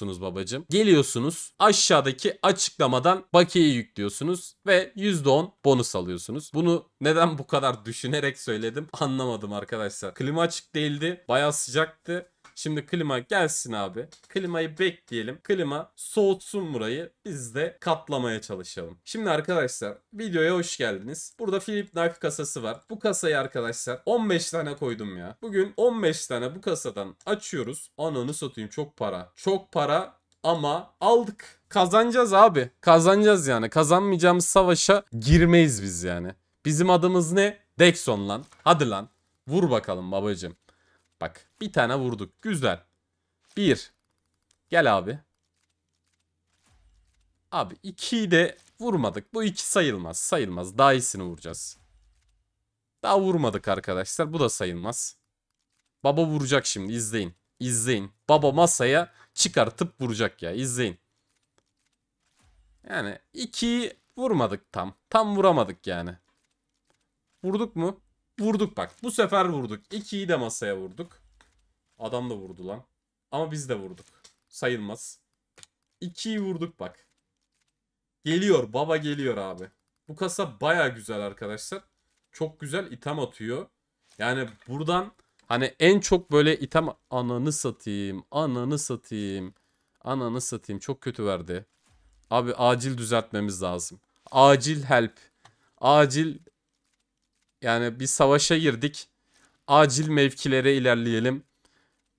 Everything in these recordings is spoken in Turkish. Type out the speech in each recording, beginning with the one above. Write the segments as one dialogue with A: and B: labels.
A: yapıyorsunuz babacım. Geliyorsunuz aşağıdaki açıklamadan bakiyeyi yüklüyorsunuz ve %10 bonus alıyorsunuz. Bunu neden bu kadar düşünerek söyledim anlamadım arkadaşlar. Klima açık değildi. Bayağı sıcaktı. Şimdi klima gelsin abi. Klimayı bekleyelim. Klima soğutsun burayı. Biz de katlamaya çalışalım. Şimdi arkadaşlar videoya hoş geldiniz. Burada Philip Knife kasası var. Bu kasayı arkadaşlar 15 tane koydum ya. Bugün 15 tane bu kasadan açıyoruz. Ananı satayım çok para. Çok para ama aldık. Kazanacağız abi. Kazanacağız yani. Kazanmayacağımız savaşa girmeyiz biz yani. Bizim adımız ne? Dexon lan. Hadi lan. Vur bakalım babacım. Bak bir tane vurduk. Güzel. Bir. Gel abi. Abi 2'yi de vurmadık. Bu iki sayılmaz. Sayılmaz. Daha iyisini vuracağız. Daha vurmadık arkadaşlar. Bu da sayılmaz. Baba vuracak şimdi. izleyin. İzleyin. Baba masaya çıkartıp vuracak ya. İzleyin. Yani 2'yi vurmadık tam. Tam vuramadık yani. Vurduk mu? Vurduk bak. Bu sefer vurduk. 2'yi de masaya vurduk. Adam da vurdu lan. Ama biz de vurduk. Sayılmaz. 2'yi vurduk bak. Geliyor. Baba geliyor abi. Bu kasa baya güzel arkadaşlar. Çok güzel item atıyor. Yani buradan hani en çok böyle item ananı satayım. Ananı satayım. Ananı satayım. Çok kötü verdi. Abi acil düzeltmemiz lazım. Acil help. Acil yani bir savaşa girdik. Acil mevkilere ilerleyelim.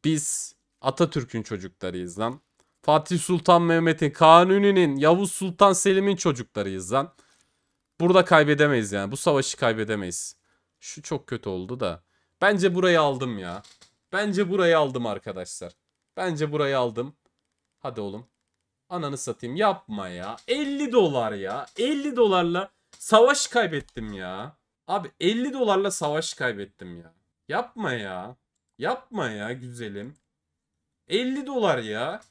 A: Biz Atatürk'ün çocuklarıyız lan. Fatih Sultan Mehmet'in, Kanuni'nin, Yavuz Sultan Selim'in çocuklarıyız lan. Burada kaybedemeyiz yani. Bu savaşı kaybedemeyiz. Şu çok kötü oldu da. Bence burayı aldım ya. Bence burayı aldım arkadaşlar. Bence burayı aldım. Hadi oğlum. Ananı satayım. Yapma ya. 50 dolar ya. 50 dolarla savaş kaybettim ya. Abi 50 dolarla savaş kaybettim ya. Yapma ya. Yapma ya güzelim. 50 dolar ya.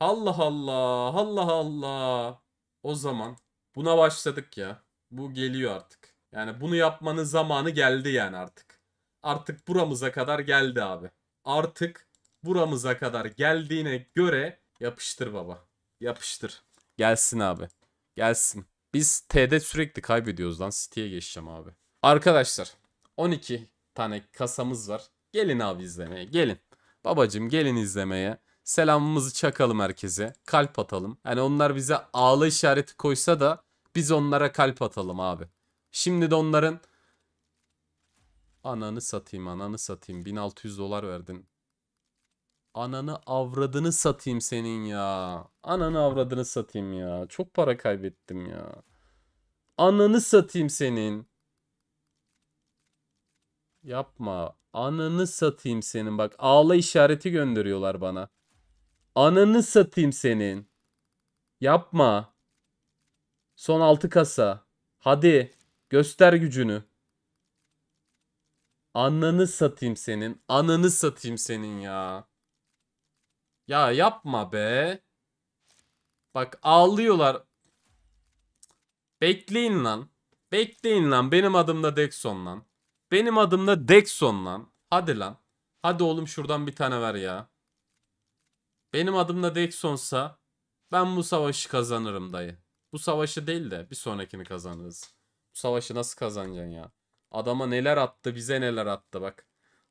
A: Allah Allah. Allah Allah. O zaman buna başladık ya. Bu geliyor artık. Yani bunu yapmanın zamanı geldi yani artık. Artık buramıza kadar geldi abi. Artık buramıza kadar geldiğine göre yapıştır baba. Yapıştır. Gelsin abi. Gelsin. Biz T'de sürekli kaybediyoruz lan. City'ye geçeceğim abi. Arkadaşlar 12 tane kasamız var. Gelin abi izlemeye gelin. Babacım gelin izlemeye. Selamımızı çakalım herkese. Kalp atalım. Yani onlar bize ağlı işareti koysa da biz onlara kalp atalım abi. Şimdi de onların ananı satayım ananı satayım 1600 dolar verdin. Ananı avradını satayım senin ya. Ananı avradını satayım ya. Çok para kaybettim ya. Ananı satayım senin. Yapma. Ananı satayım senin. Bak ağla işareti gönderiyorlar bana. Ananı satayım senin. Yapma. Son 6 kasa. Hadi. Göster gücünü. Ananı satayım senin. Ananı satayım senin ya. Ya yapma be. Bak ağlıyorlar. Bekleyin lan. Bekleyin lan. Benim adım da Dexon lan. Benim adım da Dexon lan. Hadi lan. Hadi oğlum şuradan bir tane ver ya. Benim adım da Dexon'sa ben bu savaşı kazanırım dayı. Bu savaşı değil de bir sonrakini kazanırız. Bu savaşı nasıl kazanacaksın ya? Adama neler attı bize neler attı bak.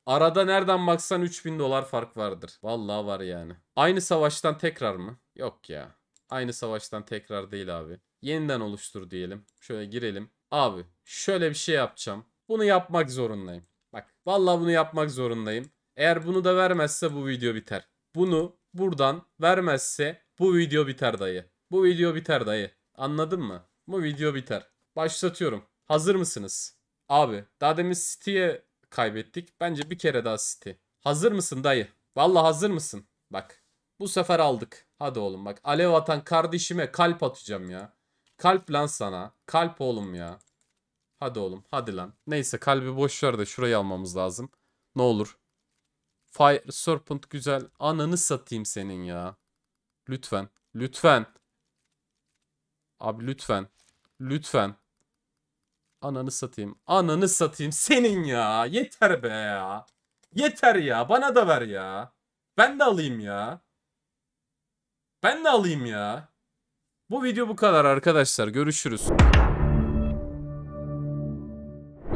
A: Arada nereden baksan 3000 dolar fark vardır. Vallahi var yani. Aynı savaştan tekrar mı? Yok ya. Aynı savaştan tekrar değil abi. Yeniden oluştur diyelim. Şöyle girelim. Abi şöyle bir şey yapacağım. Bunu yapmak zorundayım. Bak vallahi bunu yapmak zorundayım. Eğer bunu da vermezse bu video biter. Bunu buradan vermezse bu video biter dayı. Bu video biter dayı. Anladın mı? Bu video biter. Başlatıyorum. Hazır mısınız? Abi daha demin City'ye kaybettik. Bence bir kere daha City. Hazır mısın dayı? Vallahi hazır mısın? Bak bu sefer aldık. Hadi oğlum bak alev atan kardeşime kalp atacağım ya. Kalp lan sana. Kalp oğlum ya. Hadi oğlum hadi lan. Neyse kalbi boş ver de şurayı almamız lazım. Ne olur. Fire Serpent güzel. Ananı satayım senin ya. Lütfen. Lütfen. Abi lütfen. Lütfen. Ananı satayım. Ananı satayım senin ya. Yeter be ya. Yeter ya. Bana da ver ya. Ben de alayım ya. Ben de alayım ya. Bu video bu kadar arkadaşlar. Görüşürüz.